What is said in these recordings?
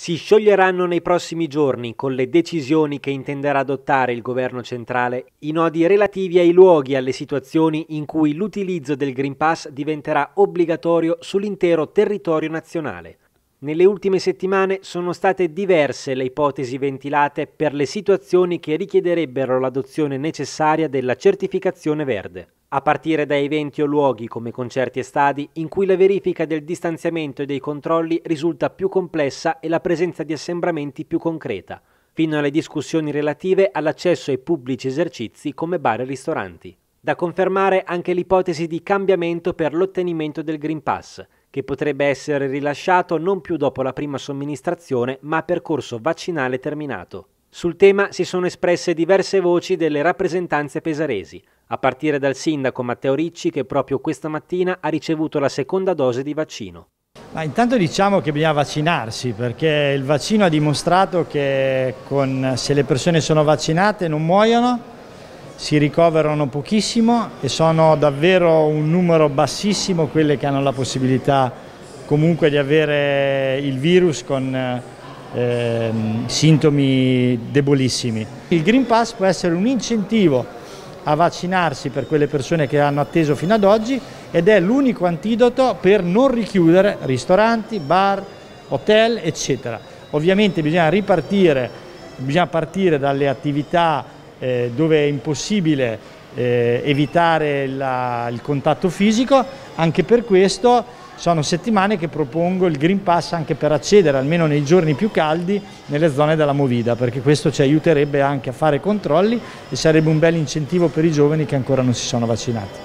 si scioglieranno nei prossimi giorni, con le decisioni che intenderà adottare il governo centrale, i nodi relativi ai luoghi e alle situazioni in cui l'utilizzo del Green Pass diventerà obbligatorio sull'intero territorio nazionale. Nelle ultime settimane sono state diverse le ipotesi ventilate per le situazioni che richiederebbero l'adozione necessaria della certificazione verde, a partire da eventi o luoghi come concerti e stadi in cui la verifica del distanziamento e dei controlli risulta più complessa e la presenza di assembramenti più concreta, fino alle discussioni relative all'accesso ai pubblici esercizi come bar e ristoranti. Da confermare anche l'ipotesi di cambiamento per l'ottenimento del Green Pass, che potrebbe essere rilasciato non più dopo la prima somministrazione, ma a percorso vaccinale terminato. Sul tema si sono espresse diverse voci delle rappresentanze pesaresi, a partire dal sindaco Matteo Ricci che proprio questa mattina ha ricevuto la seconda dose di vaccino. Ma intanto diciamo che bisogna vaccinarsi perché il vaccino ha dimostrato che con, se le persone sono vaccinate non muoiono si ricoverano pochissimo e sono davvero un numero bassissimo quelle che hanno la possibilità comunque di avere il virus con eh, sintomi debolissimi. Il Green Pass può essere un incentivo a vaccinarsi per quelle persone che hanno atteso fino ad oggi ed è l'unico antidoto per non richiudere ristoranti, bar, hotel eccetera. Ovviamente bisogna ripartire, bisogna partire dalle attività eh, dove è impossibile eh, evitare la, il contatto fisico, anche per questo sono settimane che propongo il Green Pass anche per accedere, almeno nei giorni più caldi, nelle zone della Movida, perché questo ci aiuterebbe anche a fare controlli e sarebbe un bel incentivo per i giovani che ancora non si sono vaccinati.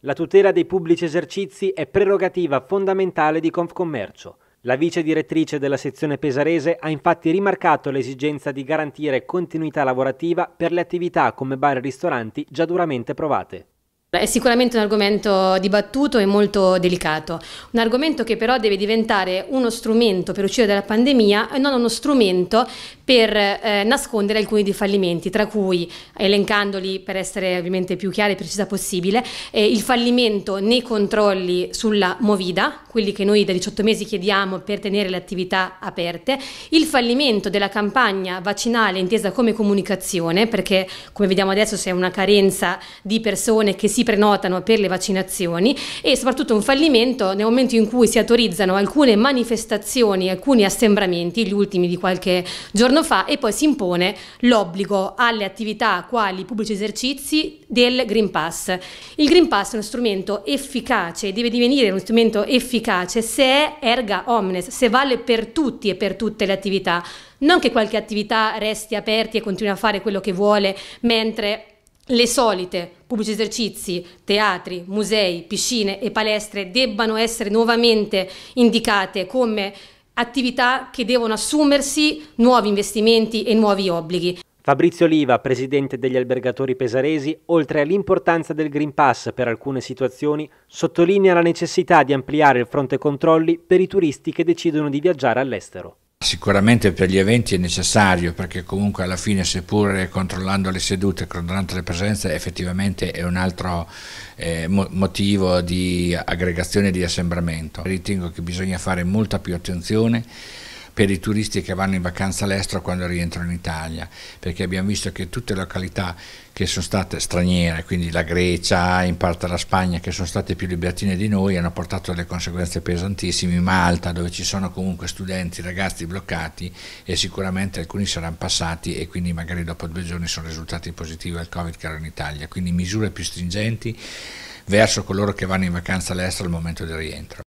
La tutela dei pubblici esercizi è prerogativa fondamentale di Confcommercio. La vice direttrice della sezione pesarese ha infatti rimarcato l'esigenza di garantire continuità lavorativa per le attività come bar e ristoranti già duramente provate. È sicuramente un argomento dibattuto e molto delicato, un argomento che però deve diventare uno strumento per uscire dalla pandemia e non uno strumento per eh, nascondere alcuni dei fallimenti, tra cui, elencandoli per essere ovviamente più chiara e precisa possibile, eh, il fallimento nei controlli sulla Movida, quelli che noi da 18 mesi chiediamo per tenere le attività aperte, il fallimento della campagna vaccinale intesa come comunicazione, perché come vediamo adesso c'è una carenza di persone che si si prenotano per le vaccinazioni e soprattutto un fallimento nel momento in cui si autorizzano alcune manifestazioni, alcuni assembramenti, gli ultimi di qualche giorno fa, e poi si impone l'obbligo alle attività quali pubblici esercizi del Green Pass. Il Green Pass è uno strumento efficace, deve divenire uno strumento efficace se è erga omnes, se vale per tutti e per tutte le attività. Non che qualche attività resti aperta e continui a fare quello che vuole, mentre le solite pubblici esercizi, teatri, musei, piscine e palestre debbano essere nuovamente indicate come attività che devono assumersi nuovi investimenti e nuovi obblighi. Fabrizio Oliva, presidente degli albergatori pesaresi, oltre all'importanza del Green Pass per alcune situazioni, sottolinea la necessità di ampliare il fronte controlli per i turisti che decidono di viaggiare all'estero. Sicuramente per gli eventi è necessario perché comunque alla fine seppur controllando le sedute, controllando le presenze effettivamente è un altro eh, motivo di aggregazione e di assembramento. Ritengo che bisogna fare molta più attenzione per i turisti che vanno in vacanza all'estero quando rientrano in Italia, perché abbiamo visto che tutte le località che sono state straniere, quindi la Grecia, in parte la Spagna, che sono state più libertine di noi, hanno portato delle conseguenze pesantissime, Malta dove ci sono comunque studenti, ragazzi bloccati e sicuramente alcuni saranno passati e quindi magari dopo due giorni sono risultati positivi al Covid che erano in Italia, quindi misure più stringenti verso coloro che vanno in vacanza all'estero al momento del rientro.